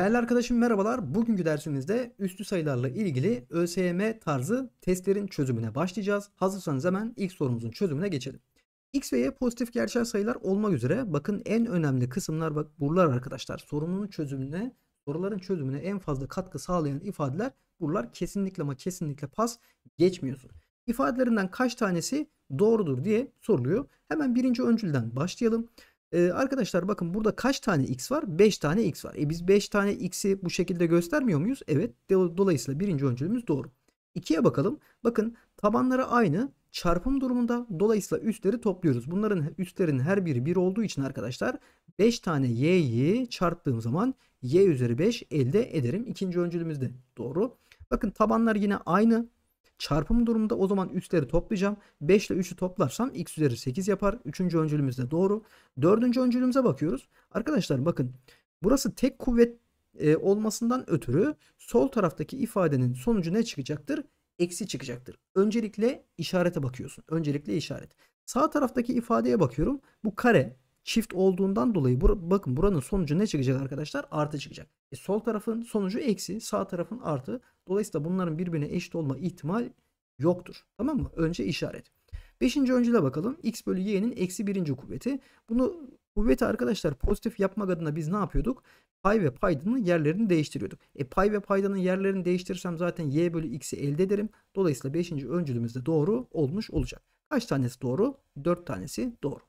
Değerli arkadaşım merhabalar. Bugünkü dersimizde üstü sayılarla ilgili ÖSYM tarzı testlerin çözümüne başlayacağız. Hazırsanız hemen ilk sorumuzun çözümüne geçelim. X ve Y pozitif gerçel sayılar olmak üzere bakın en önemli kısımlar bak buralar arkadaşlar. Sorunun çözümüne, soruların çözümüne en fazla katkı sağlayan ifadeler buralar kesinlikle ama kesinlikle pas geçmiyorsun. İfadelerinden kaç tanesi doğrudur diye soruluyor. Hemen birinci öncülden başlayalım. Ee, arkadaşlar bakın burada kaç tane x var? 5 tane x var. E biz 5 tane x'i bu şekilde göstermiyor muyuz? Evet. Dolayısıyla birinci öncülümüz doğru. 2'ye bakalım. Bakın tabanları aynı. Çarpım durumunda dolayısıyla üstleri topluyoruz. Bunların üstlerin her biri 1 olduğu için arkadaşlar 5 tane y'yi çarptığım zaman y üzeri 5 elde ederim. İkinci de doğru. Bakın tabanlar yine aynı. Çarpım durumunda o zaman üstleri toplayacağım. 5 ile 3'ü toplarsam x üzeri 8 yapar. 3. öncülümüz de doğru. 4. öncülümüze bakıyoruz. Arkadaşlar bakın burası tek kuvvet e, olmasından ötürü sol taraftaki ifadenin sonucu ne çıkacaktır? Eksi çıkacaktır. Öncelikle işarete bakıyorsun. Öncelikle işaret. Sağ taraftaki ifadeye bakıyorum. Bu kare çift olduğundan dolayı bura, bakın buranın sonucu ne çıkacak arkadaşlar? Artı çıkacak. E, sol tarafın sonucu eksi, sağ tarafın artı. Dolayısıyla bunların birbirine eşit olma ihtimal yoktur. Tamam mı? Önce işaret. Beşinci öncüle bakalım. X bölü y'nin eksi birinci kuvveti. Bunu kuvveti arkadaşlar pozitif yapmak adına biz ne yapıyorduk? Pay ve paydanın yerlerini değiştiriyorduk. E pay ve paydanın yerlerini değiştirirsem zaten y bölü x'i elde ederim. Dolayısıyla beşinci öncülümüz de doğru olmuş olacak. Kaç tanesi doğru? Dört tanesi doğru.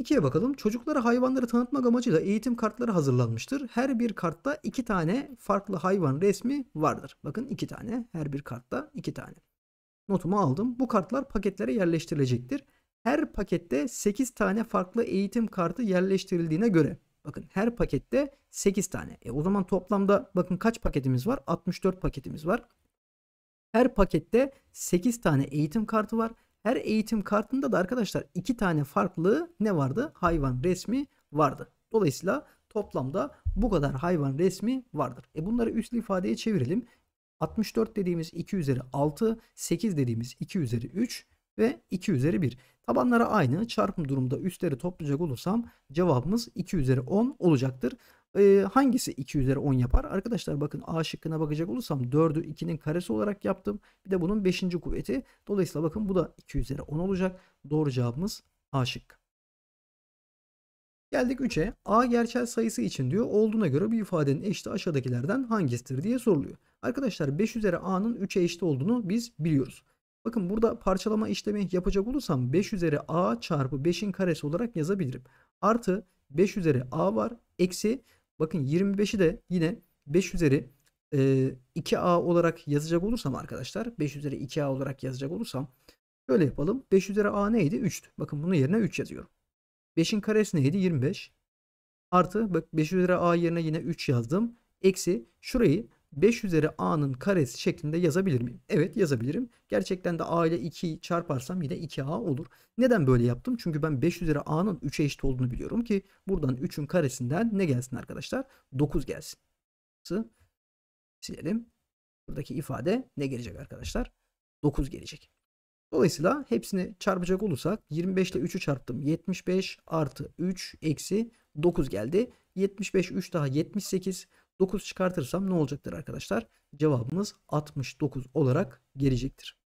İkiye bakalım. Çocuklara hayvanları tanıtmak amacıyla eğitim kartları hazırlanmıştır. Her bir kartta iki tane farklı hayvan resmi vardır. Bakın iki tane. Her bir kartta iki tane. Notumu aldım. Bu kartlar paketlere yerleştirilecektir. Her pakette 8 tane farklı eğitim kartı yerleştirildiğine göre. Bakın her pakette 8 tane. E o zaman toplamda bakın kaç paketimiz var? 64 paketimiz var. Her pakette 8 tane eğitim kartı var. Her eğitim kartında da arkadaşlar iki tane farklı ne vardı? Hayvan resmi vardı. Dolayısıyla toplamda bu kadar hayvan resmi vardır. E bunları üslü ifadeye çevirelim. 64 dediğimiz 2 üzeri 6, 8 dediğimiz 2 üzeri 3 ve 2 üzeri 1. Tabanları aynı çarpım durumda üstleri toplayacak olursam cevabımız 2 üzeri 10 olacaktır. E, hangisi 2 üzeri 10 yapar? Arkadaşlar bakın A şıkkına bakacak olursam 4'ü 2'nin karesi olarak yaptım. Bir de bunun 5. kuvveti. Dolayısıyla bakın bu da 2 üzeri 10 olacak. Doğru cevabımız A şıkkı. Geldik 3'e. A gerçel sayısı için diyor olduğuna göre bir ifadenin eşiti aşağıdakilerden hangisidir diye soruluyor. Arkadaşlar 5 üzeri A'nın 3'e eşit olduğunu biz biliyoruz. Bakın burada parçalama işlemi yapacak olursam 5 üzeri A çarpı 5'in karesi olarak yazabilirim. Artı 5 üzeri A var. Eksi Bakın 25'i de yine 5 üzeri 2A e, olarak yazacak olursam arkadaşlar 5 üzeri 2A olarak yazacak olursam şöyle yapalım. 5 üzeri A neydi? 3'tü. Bakın bunun yerine 3 yazıyorum. 5'in karesi neydi? 25. Artı bak 5 üzeri A yerine yine 3 yazdım. Eksi şurayı 5 üzeri a'nın karesi şeklinde yazabilir miyim? Evet yazabilirim. Gerçekten de a ile 2 çarparsam yine 2a olur. Neden böyle yaptım? Çünkü ben 5 üzeri a'nın 3'e eşit olduğunu biliyorum ki buradan 3'ün karesinden ne gelsin arkadaşlar? 9 gelsin. Silelim. Buradaki ifade ne gelecek arkadaşlar? 9 gelecek. Dolayısıyla hepsini çarpacak olursak 25 ile 3'ü çarptım. 75 artı 3 eksi 9 geldi. 75 3 daha 78. 9 çıkartırsam ne olacaktır arkadaşlar? Cevabımız 69 olarak gelecektir.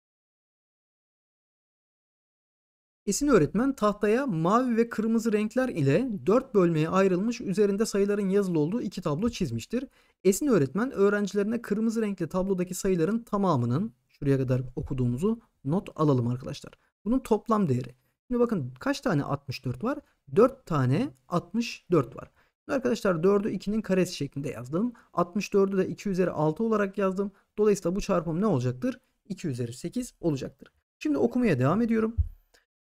Esin öğretmen tahtaya mavi ve kırmızı renkler ile 4 bölmeye ayrılmış üzerinde sayıların yazılı olduğu iki tablo çizmiştir. Esin öğretmen öğrencilerine kırmızı renkli tablodaki sayıların tamamının şuraya kadar okuduğumuzu not alalım arkadaşlar. Bunun toplam değeri. Şimdi bakın kaç tane 64 var? 4 tane 64 var. Arkadaşlar 4'ü 2'nin karesi şeklinde yazdım. 64'ü de 2 üzeri 6 olarak yazdım. Dolayısıyla bu çarpım ne olacaktır? 2 üzeri 8 olacaktır. Şimdi okumaya devam ediyorum.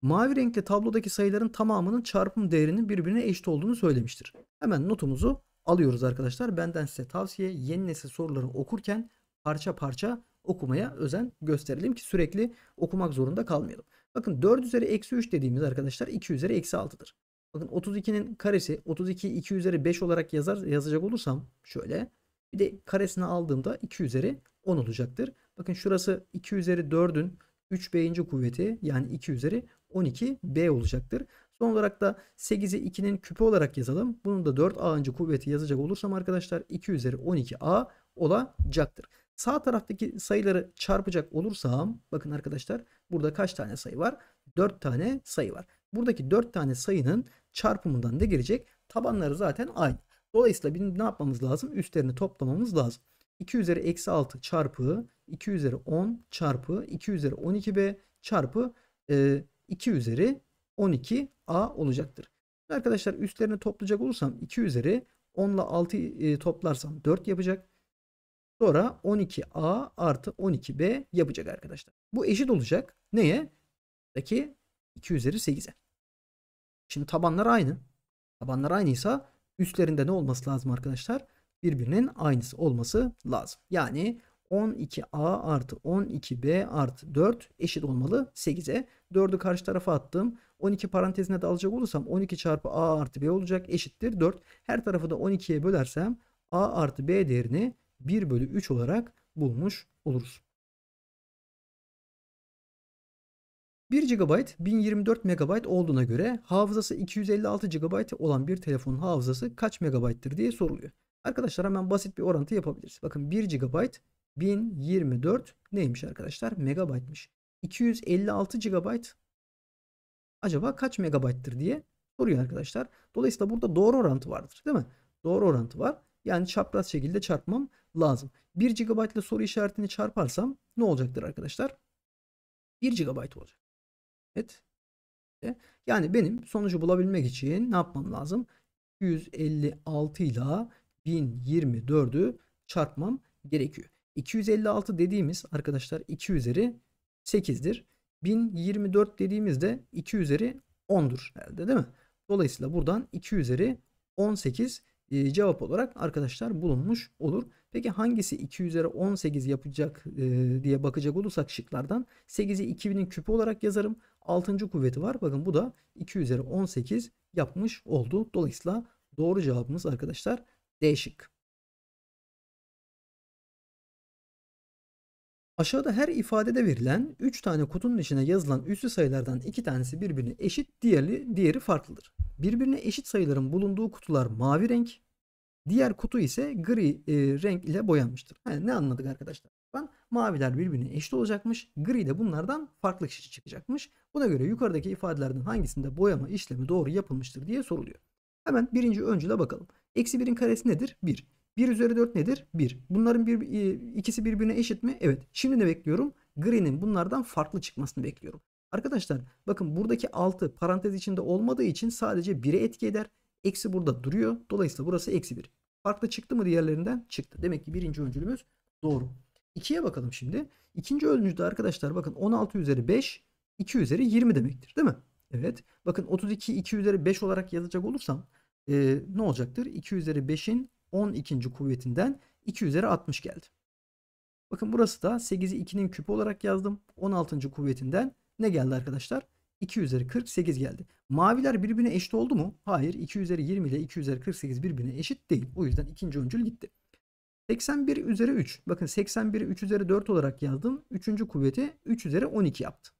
Mavi renkli tablodaki sayıların tamamının çarpım değerinin birbirine eşit olduğunu söylemiştir. Hemen notumuzu alıyoruz arkadaşlar. Benden size tavsiye yeni nesil soruları okurken parça parça okumaya özen gösterelim ki sürekli okumak zorunda kalmayalım. Bakın 4 üzeri eksi 3 dediğimiz arkadaşlar 2 üzeri eksi 6'dır. Bakın 32'nin karesi 32 2 üzeri 5 olarak yazar yazacak olursam şöyle bir de karesini aldığımda 2 üzeri 10 olacaktır. Bakın şurası 2 üzeri 4'ün 3 b'inci kuvveti yani 2 üzeri 12 b olacaktır. Son olarak da 8'i 2'nin küpü olarak yazalım. Bunun da 4 a'ncı kuvveti yazacak olursam arkadaşlar 2 üzeri 12 a olacaktır. Sağ taraftaki sayıları çarpacak olursam bakın arkadaşlar burada kaç tane sayı var? 4 tane sayı var. Buradaki 4 tane sayının çarpımından da gelecek? Tabanları zaten aynı. Dolayısıyla bizim ne yapmamız lazım? Üstlerini toplamamız lazım. 2 üzeri eksi 6 çarpı 2 üzeri 10 çarpı 2 üzeri 12b çarpı 2 e, üzeri 12a olacaktır. Arkadaşlar üstlerini toplayacak olursam 2 üzeri 10 ile 6'yı toplarsam 4 yapacak. Sonra 12a artı 12b yapacak arkadaşlar. Bu eşit olacak neye? Daki 2 üzeri 8'e. Şimdi tabanlar aynı. Tabanlar aynıysa üstlerinde ne olması lazım arkadaşlar? Birbirinin aynısı olması lazım. Yani 12a artı 12b artı 4 eşit olmalı 8'e. 4'ü karşı tarafa attım. 12 parantezine de alacak olursam 12 çarpı a artı b olacak eşittir 4. Her tarafı da 12'ye bölersem a artı b değerini 1 bölü 3 olarak bulmuş oluruz. 1 GB 1024 MB olduğuna göre hafızası 256 GB olan bir telefonun hafızası kaç MB'tır diye soruluyor. Arkadaşlar hemen basit bir orantı yapabiliriz. Bakın 1 GB 1024 neymiş arkadaşlar? Megabaytmış. 256 GB acaba kaç megabayttır diye soruyor arkadaşlar. Dolayısıyla burada doğru orantı vardır değil mi? Doğru orantı var. Yani çapraz şekilde çarpmam lazım. 1 GB ile soru işaretini çarparsam ne olacaktır arkadaşlar? 1 GB olacak. Evet. E, yani benim sonucu bulabilmek için ne yapmam lazım? 256 ile 1024'ü çarpmam gerekiyor. 256 dediğimiz arkadaşlar 2 üzeri 8'dir. 1024 dediğimizde 2 üzeri 10'dur herhalde değil mi? Dolayısıyla buradan 2 üzeri 18 e, cevap olarak arkadaşlar bulunmuş olur. Peki hangisi 2 üzeri 18 yapacak e, diye bakacak olursak şıklardan 8'i 2000'in küpü olarak yazarım. 6. kuvveti var. Bakın bu da 2 üzeri 18 yapmış oldu. Dolayısıyla doğru cevabımız arkadaşlar D şık. Aşağıda her ifadede verilen 3 tane kutunun içine yazılan üslü sayılardan 2 tanesi birbirine eşit, diğeri, diğeri farklıdır. Birbirine eşit sayıların bulunduğu kutular mavi renk, diğer kutu ise gri e, renk ile boyanmıştır. Yani ne anladık arkadaşlar? oranından maviler birbirine eşit olacakmış. Gri de bunlardan farklı kişi çıkacakmış. Buna göre yukarıdaki ifadelerden hangisinde boyama işlemi doğru yapılmıştır diye soruluyor. Hemen birinci öncüle bakalım. Eksi 1'in karesi nedir? 1. 1 üzeri 4 nedir? 1. Bunların bir, e, ikisi birbirine eşit mi? Evet. Şimdi ne bekliyorum? Gri'nin bunlardan farklı çıkmasını bekliyorum. Arkadaşlar bakın buradaki 6 parantez içinde olmadığı için sadece 1'e etki eder. Eksi burada duruyor. Dolayısıyla burası eksi 1. Farklı çıktı mı diğerlerinden? Çıktı. Demek ki birinci öncülümüz doğru. 2'ye bakalım şimdi. İkinci ölçüde arkadaşlar bakın 16 üzeri 5 2 üzeri 20 demektir değil mi? Evet. Bakın 32 2 üzeri 5 olarak yazacak olursam e, ne olacaktır? 2 üzeri 5'in 12. kuvvetinden 2 üzeri 60 geldi. Bakın burası da 8'i 2'nin küpü olarak yazdım. 16. kuvvetinden ne geldi arkadaşlar? 2 üzeri 48 geldi. Maviler birbirine eşit oldu mu? Hayır. 2 üzeri 20 ile 2 üzeri 48 birbirine eşit değil. O yüzden ikinci öncül gitti. 81 üzeri 3. Bakın 81 3 üzeri 4 olarak yazdım. 3. kuvveti 3 üzeri 12 yaptı.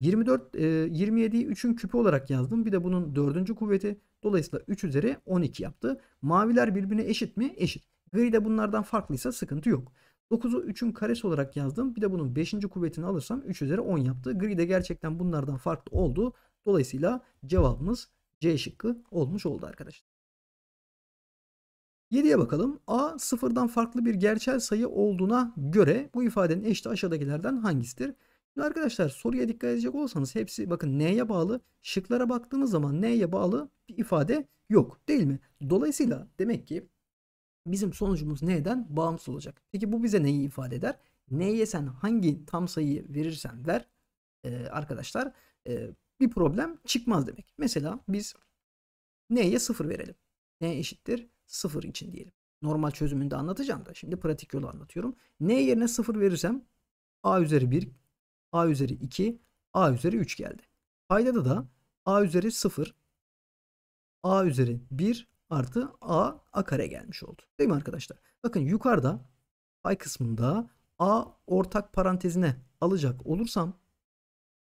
24, e, 27'yi 3'ün küpü olarak yazdım. Bir de bunun 4. kuvveti. Dolayısıyla 3 üzeri 12 yaptı. Maviler birbirine eşit mi? Eşit. Gri de bunlardan farklıysa sıkıntı yok. 9'u 3'ün karesi olarak yazdım. Bir de bunun 5. kuvvetini alırsam 3 üzeri 10 yaptı. Gri de gerçekten bunlardan farklı oldu. Dolayısıyla cevabımız C şıkkı olmuş oldu arkadaşlar. 7'ye bakalım. A sıfırdan farklı bir gerçel sayı olduğuna göre bu ifadenin eşit aşağıdakilerden hangisidir? Şimdi arkadaşlar soruya dikkat edecek olsanız hepsi bakın neye bağlı? Şıklara baktığımız zaman neye bağlı bir ifade yok değil mi? Dolayısıyla demek ki bizim sonucumuz neden bağımsız olacak. Peki bu bize neyi ifade eder? Neye sen hangi tam sayıyı verirsen ver e, arkadaşlar e, bir problem çıkmaz demek. Mesela biz neye sıfır verelim. Ne eşittir? 0 için diyelim. Normal çözümünü de anlatacağım da şimdi pratik yolu anlatıyorum. N yerine 0 verirsem A üzeri 1, A üzeri 2, A üzeri 3 geldi. Paydada da A üzeri 0, A üzeri 1 artı A A kare gelmiş oldu. Değil mi arkadaşlar? Bakın yukarıda pay kısmında A ortak parantezine alacak olursam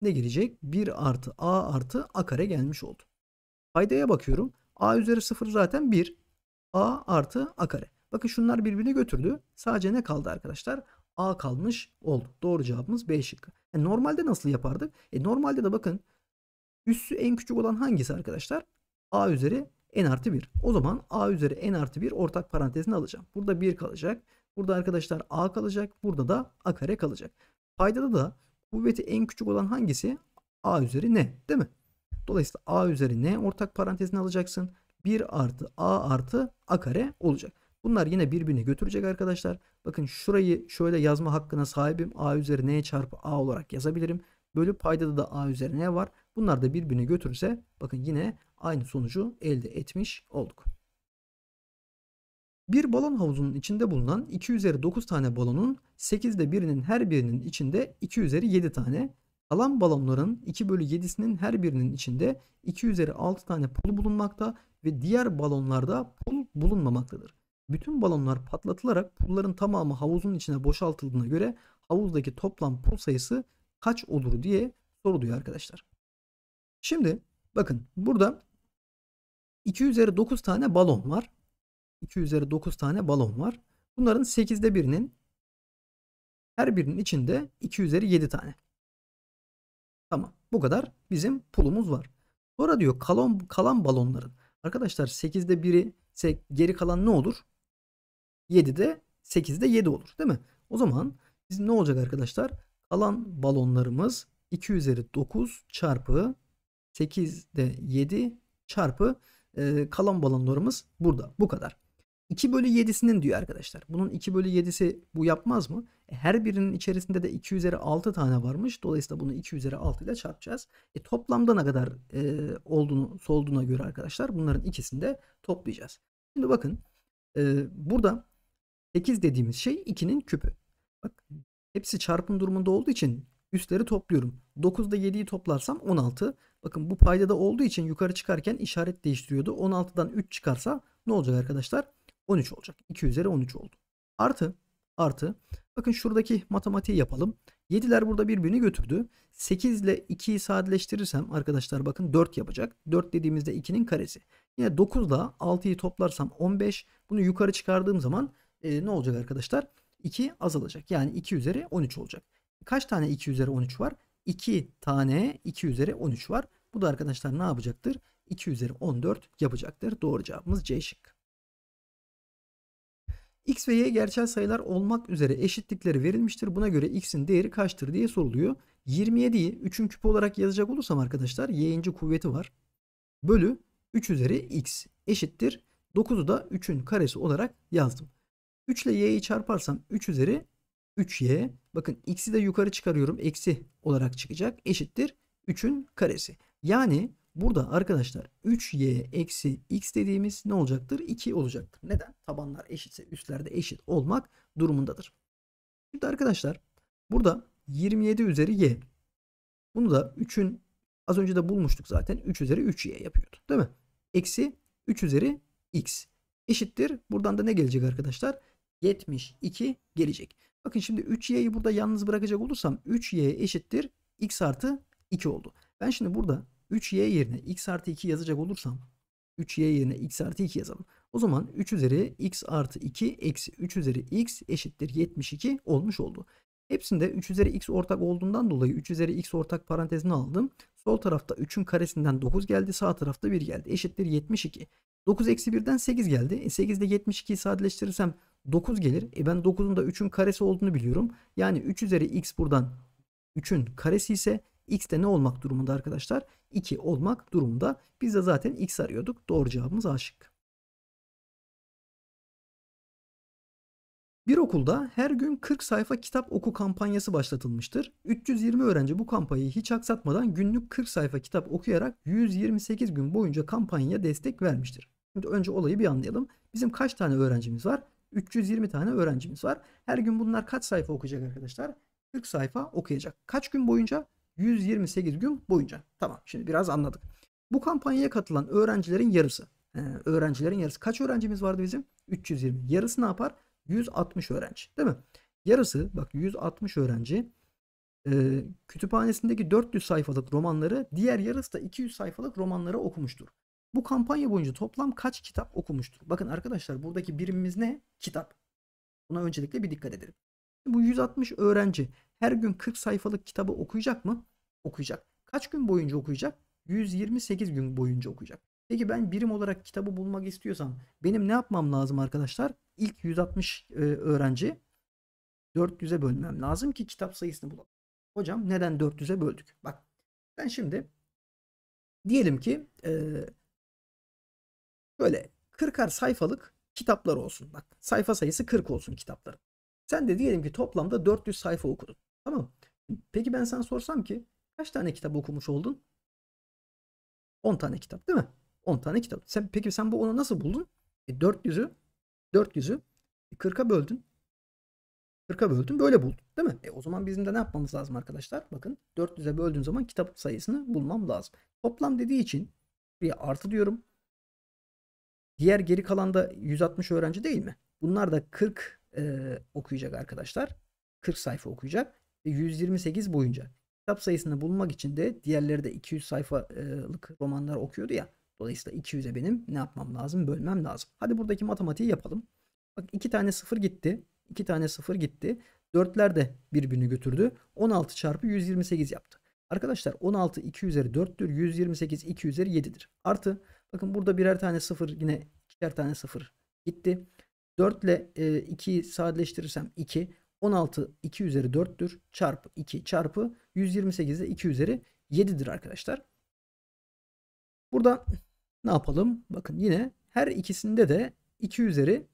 ne gelecek? 1 artı A artı A kare gelmiş oldu. Paydaya bakıyorum. A üzeri 0 zaten 1 a artı a kare. Bakın şunlar birbirini götürdü. Sadece ne kaldı arkadaşlar? A kalmış oldu. Doğru cevabımız B şıkkı. Yani e, normalde nasıl yapardık? E normalde de bakın üssü en küçük olan hangisi arkadaşlar? A üzeri n artı 1. O zaman a üzeri n artı 1 ortak parantezini alacağım. Burada 1 kalacak. Burada arkadaşlar a kalacak. Burada da a kare kalacak. Paydada da kuvveti en küçük olan hangisi? a üzeri n değil mi? Dolayısıyla a üzeri n ortak parantezini alacaksın. 1 artı a artı a kare olacak. Bunlar yine birbirini götürecek arkadaşlar. Bakın şurayı şöyle yazma hakkına sahibim. a üzeri n çarpı a olarak yazabilirim. Bölü paydada da a üzeri n var. Bunlar da birbirini götürse, bakın yine aynı sonucu elde etmiş olduk. Bir balon havuzunun içinde bulunan 2 üzeri 9 tane balonun 8'de birinin her birinin içinde 2 üzeri 7 tane Kalan balonların 2 bölü 7'sinin her birinin içinde 2 üzeri 6 tane pul bulunmakta ve diğer balonlarda pul bulunmamaktadır. Bütün balonlar patlatılarak pulların tamamı havuzun içine boşaltıldığına göre havuzdaki toplam pul sayısı kaç olur diye soruluyor arkadaşlar. Şimdi bakın burada 2 üzeri 9 tane balon var. 2 üzeri 9 tane balon var. Bunların 8'de birinin her birinin içinde 2 üzeri 7 tane. Tamam. Bu kadar bizim pulumuz var. Sonra diyor kalan, kalan balonların. Arkadaşlar 8'de 1'i geri kalan ne olur? 7'de 8'de 7 olur değil mi? O zaman bizim ne olacak arkadaşlar? Kalan balonlarımız 2 üzeri 9 çarpı 8'de 7 çarpı e, kalan balonlarımız burada. Bu kadar. 2 bölü 7'sinin diyor arkadaşlar. Bunun 2 bölü 7'si bu yapmaz mı? E, her birinin içerisinde de 2 üzeri 6 tane varmış. Dolayısıyla bunu 2 üzeri 6 ile çarpacağız. E, toplamda ne kadar e, olduğunu, solduğuna göre arkadaşlar bunların ikisini de toplayacağız. Şimdi bakın e, burada 8 dediğimiz şey 2'nin küpü. Bak hepsi çarpım durumunda olduğu için üstleri topluyorum. 9'da 7'yi toplarsam 16. Bakın bu paydada olduğu için yukarı çıkarken işaret değiştiriyordu. 16'dan 3 çıkarsa ne olacak arkadaşlar? 13 olacak. 2 üzeri 13 oldu. Artı artı bakın şuradaki matematiği yapalım. 7'ler burada birbirini götürdü. 8 ile 2'yi sadeleştirirsem arkadaşlar bakın 4 yapacak. 4 dediğimizde 2'nin karesi. Yine 9 ile 6'yı toplarsam 15. Bunu yukarı çıkardığım zaman e, ne olacak arkadaşlar? 2 azalacak. Yani 2 üzeri 13 olacak. Kaç tane 2 üzeri 13 var? 2 tane 2 üzeri 13 var. Bu da arkadaşlar ne yapacaktır? 2 üzeri 14 yapacaktır. Doğru cevabımız C şıkkı. X ve Y gerçel sayılar olmak üzere eşitlikleri verilmiştir. Buna göre X'in değeri kaçtır diye soruluyor. 27'yi 3'ün küpü olarak yazacak olursam arkadaşlar Y'inci kuvveti var. Bölü 3 üzeri X eşittir. 9'u da 3'ün karesi olarak yazdım. 3 ile y'yi çarparsam 3 üzeri 3y. Bakın x'i de yukarı çıkarıyorum. Eksi olarak çıkacak. Eşittir 3'ün karesi. Yani Burada arkadaşlar 3y eksi x dediğimiz ne olacaktır? 2 olacaktır. Neden? Tabanlar eşitse üstlerde eşit olmak durumundadır. Şimdi arkadaşlar burada 27 üzeri y. Bunu da 3'ün az önce de bulmuştuk zaten. 3 üzeri 3y yapıyordu. Değil mi? Eksi 3 üzeri x eşittir. Buradan da ne gelecek arkadaşlar? 72 gelecek. Bakın şimdi 3y'yi burada yalnız bırakacak olursam 3y eşittir x artı 2 oldu. Ben şimdi burada 3y yerine x artı 2 yazacak olursam 3y yerine x artı 2 yazalım. O zaman 3 üzeri x artı 2 eksi 3 üzeri x eşittir 72 olmuş oldu. Hepsinde 3 üzeri x ortak olduğundan dolayı 3 üzeri x ortak parantezini aldım. Sol tarafta 3'ün karesinden 9 geldi. Sağ tarafta 1 geldi. Eşittir 72. 9 eksi 1'den 8 geldi. E 8 ile 72'yi sadeleştirirsem 9 gelir. E ben 9'un da 3'ün karesi olduğunu biliyorum. Yani 3 üzeri x buradan 3'ün karesi ise X de ne olmak durumunda arkadaşlar? 2 olmak durumunda. Biz de zaten X arıyorduk. Doğru cevabımız A şıkkı. Bir okulda her gün 40 sayfa kitap oku kampanyası başlatılmıştır. 320 öğrenci bu kampanyayı hiç aksatmadan günlük 40 sayfa kitap okuyarak 128 gün boyunca kampanyaya destek vermiştir. Şimdi önce olayı bir anlayalım. Bizim kaç tane öğrencimiz var? 320 tane öğrencimiz var. Her gün bunlar kaç sayfa okuyacak arkadaşlar? 40 sayfa okuyacak. Kaç gün boyunca? 128 gün boyunca. Tamam şimdi biraz anladık. Bu kampanyaya katılan öğrencilerin yarısı. Ee, öğrencilerin yarısı. Kaç öğrencimiz vardı bizim? 320. Yarısı ne yapar? 160 öğrenci değil mi? Yarısı bak 160 öğrenci e, kütüphanesindeki 400 sayfalık romanları diğer yarısı da 200 sayfalık romanları okumuştur. Bu kampanya boyunca toplam kaç kitap okumuştur? Bakın arkadaşlar buradaki birimimiz ne? Kitap. Buna öncelikle bir dikkat edelim. Bu 160 öğrenci her gün 40 sayfalık kitabı okuyacak mı? Okuyacak. Kaç gün boyunca okuyacak? 128 gün boyunca okuyacak. Peki ben birim olarak kitabı bulmak istiyorsam benim ne yapmam lazım arkadaşlar? İlk 160 e, öğrenci 400'e bölmem lazım ki kitap sayısını bulalım. Hocam neden 400'e böldük? Bak ben şimdi diyelim ki böyle e, 40'ar sayfalık kitaplar olsun. Bak sayfa sayısı 40 olsun kitapların. Sen de diyelim ki toplamda 400 sayfa okudun. Tamam Peki ben sana sorsam ki kaç tane kitap okumuş oldun? 10 tane kitap değil mi? 10 tane kitap. Sen, peki sen bu onu nasıl buldun? E 400'ü 400'ü 40'a böldün. 40'a böldün böyle buldun değil mi? E o zaman bizim de ne yapmamız lazım arkadaşlar? Bakın 400'e böldüğün zaman kitap sayısını bulmam lazım. Toplam dediği için bir artı diyorum. Diğer geri kalan da 160 öğrenci değil mi? Bunlar da 40 e, okuyacak arkadaşlar. 40 sayfa okuyacak. ve 128 boyunca. Kitap sayısını bulmak için de diğerleri de 200 sayfalık romanlar okuyordu ya. Dolayısıyla 200'e benim ne yapmam lazım? Bölmem lazım. Hadi buradaki matematiği yapalım. Bak 2 tane 0 gitti. 2 tane 0 gitti. 4'ler de birbirini götürdü. 16 çarpı 128 yaptı. Arkadaşlar 16 2 üzeri 4'tür. 128 2 üzeri 7'dir. Artı bakın burada birer tane 0 yine ikişer tane 0 gitti. 4 ile e, 2'yi sadeleştirirsem 2. 16 2 üzeri 4'tür. Çarpı 2 çarpı 128 de 2 üzeri 7'dir arkadaşlar. Burada ne yapalım? Bakın yine her ikisinde de 2 üzeri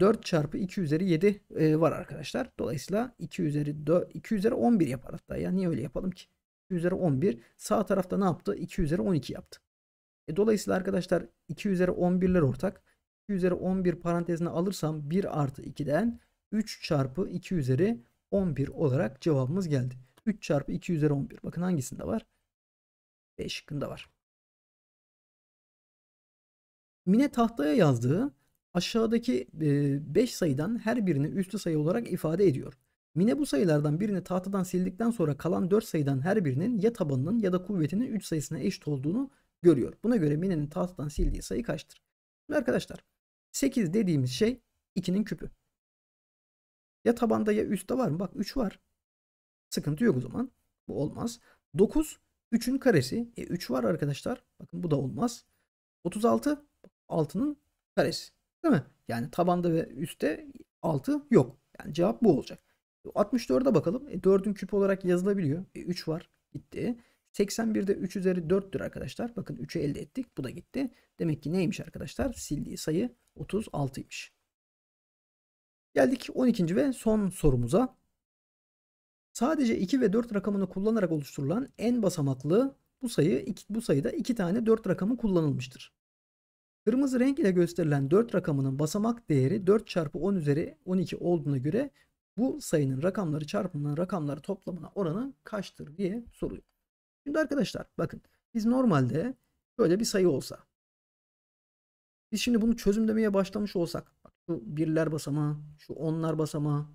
4 çarpı 2 üzeri 7 e, var arkadaşlar. Dolayısıyla 2 üzeri 4, 2 üzeri 11 yapar hatta. Ya niye öyle yapalım ki? 2 üzeri 11. Sağ tarafta ne yaptı? 2 üzeri 12 yaptı. E, dolayısıyla arkadaşlar 2 üzeri 11'ler ortak. 2 üzeri 11 parantezine alırsam 1 artı 2'den 3 çarpı 2 üzeri 11 olarak cevabımız geldi. 3 çarpı 2 üzeri 11. Bakın hangisinde var? B şıkkında var. Mine tahtaya yazdığı aşağıdaki 5 e, sayıdan her birini üstü sayı olarak ifade ediyor. Mine bu sayılardan birini tahtadan sildikten sonra kalan 4 sayıdan her birinin ya tabanının ya da kuvvetinin 3 sayısına eşit olduğunu görüyor. Buna göre Mine'nin tahtadan sildiği sayı kaçtır? arkadaşlar 8 dediğimiz şey 2'nin küpü. Ya tabanda ya üstte var mı? Bak 3 var. Sıkıntı yok o zaman. Bu olmaz. 9 3'ün karesi. E 3 var arkadaşlar. Bakın bu da olmaz. 36 6'nın karesi. Değil mi? Yani tabanda ve üstte 6 yok. Yani cevap bu olacak. 64'e bakalım. E, 4'ün küpü olarak yazılabiliyor. E, 3 var. Gitti. 81'de 3 üzeri 4'tür arkadaşlar. Bakın 3'ü elde ettik. Bu da gitti. Demek ki neymiş arkadaşlar? Sildiği sayı 36'ymış. Geldik 12. ve son sorumuza. Sadece 2 ve 4 rakamını kullanarak oluşturulan en basamaklı bu sayı bu sayıda 2 tane 4 rakamı kullanılmıştır. Kırmızı renk ile gösterilen 4 rakamının basamak değeri 4 çarpı 10 üzeri 12 olduğuna göre bu sayının rakamları çarpımının rakamları toplamına oranı kaçtır diye soruyor. Şimdi arkadaşlar bakın biz normalde böyle bir sayı olsa biz şimdi bunu çözümlemeye başlamış olsak bak şu birler basamağı, şu onlar basamağı,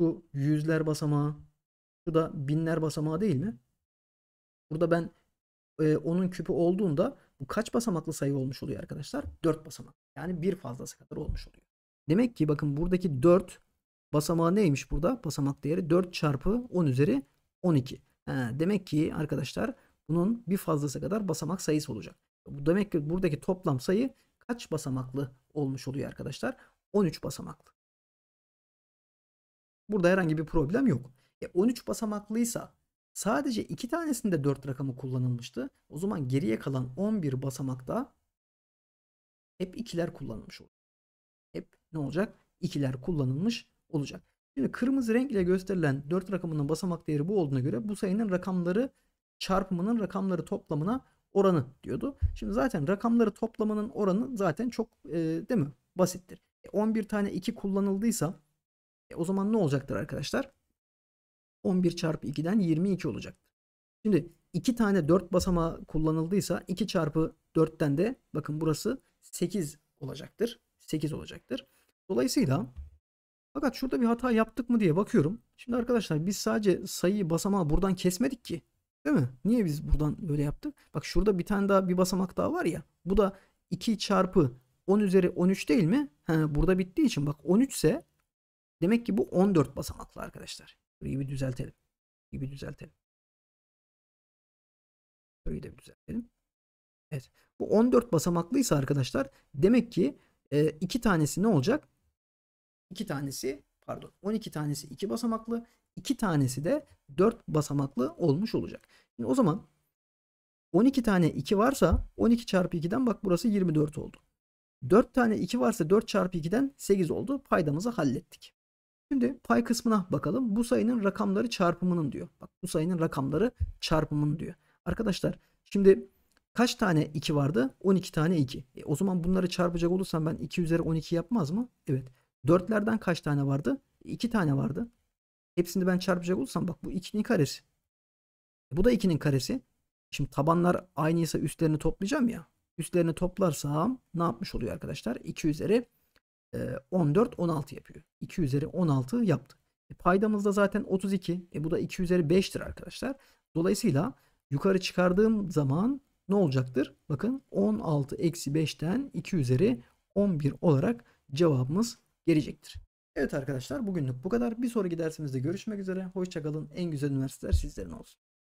şu yüzler basamağı, şu da binler basamağı değil mi? Burada ben e, onun küpü olduğunda bu kaç basamaklı sayı olmuş oluyor arkadaşlar? 4 basamak. Yani bir fazlası kadar olmuş oluyor. Demek ki bakın buradaki 4 basamağı neymiş burada? Basamak değeri 4 çarpı 10 üzeri 12. Ha, demek ki arkadaşlar bunun bir fazlası kadar basamak sayısı olacak. Bu demek ki buradaki toplam sayı kaç basamaklı olmuş oluyor arkadaşlar? 13 basamaklı. Burada herhangi bir problem yok. E 13 basamaklıysa sadece 2 tanesinde 4 rakamı kullanılmıştı. O zaman geriye kalan 11 basamakta hep ikiler kullanılmış olacak. Hep ne olacak? İkiler kullanılmış olacak. Şimdi kırmızı renk ile gösterilen 4 rakamının basamak değeri bu olduğuna göre bu sayının rakamları çarpımının rakamları toplamına oranı diyordu. Şimdi zaten rakamları toplamanın oranı zaten çok e, değil mi? Basittir. 11 e, tane 2 kullanıldıysa e, o zaman ne olacaktır arkadaşlar? 11 çarpı 2'den 22 olacaktır. Şimdi 2 tane 4 basama kullanıldıysa 2 çarpı 4'ten de bakın burası 8 olacaktır. 8 olacaktır. Dolayısıyla fakat şurada bir hata yaptık mı diye bakıyorum. Şimdi arkadaşlar biz sadece sayıyı basamağı buradan kesmedik ki. Değil mi? Niye biz buradan böyle yaptık? Bak şurada bir tane daha bir basamak daha var ya. Bu da 2 çarpı 10 üzeri 13 değil mi? He, burada bittiği için bak 13 ise demek ki bu 14 basamaklı arkadaşlar. Burayı bir düzeltelim. Gibi düzeltelim. Burayı da bir düzeltelim. Evet. Bu 14 basamaklıysa arkadaşlar demek ki e, iki tanesi ne olacak? İki tanesi pardon 12 tanesi 2 basamaklı 2 tanesi de 4 basamaklı olmuş olacak. Şimdi o zaman 12 tane 2 varsa 12 çarpı 2'den bak burası 24 oldu. 4 tane 2 varsa 4 çarpı 2'den 8 oldu. Paydamızı hallettik. Şimdi pay kısmına bakalım. Bu sayının rakamları çarpımının diyor. Bak bu sayının rakamları çarpımının diyor. Arkadaşlar şimdi kaç tane 2 vardı? 12 tane 2. E, o zaman bunları çarpacak olursam ben 2 üzeri 12 yapmaz mı? Evet. 4'lerden kaç tane vardı? 2 tane vardı. Hepsini ben çarpacak olursam bak bu 2'nin karesi. E bu da 2'nin karesi. Şimdi tabanlar aynıysa üstlerini toplayacağım ya. Üstlerini toplarsam ne yapmış oluyor arkadaşlar? 2 üzeri 14 e, 16 yapıyor. 2 üzeri 16 yaptı. E paydamız da zaten 32. E bu da 2 üzeri 5'tir arkadaşlar. Dolayısıyla yukarı çıkardığım zaman ne olacaktır? Bakın 16 eksi 5'ten 2 üzeri 11 olarak cevabımız gelecektir. Evet arkadaşlar bugünlük bu kadar. Bir sonraki dersimizde görüşmek üzere. Hoşçakalın. En güzel üniversiteler sizlerin olsun.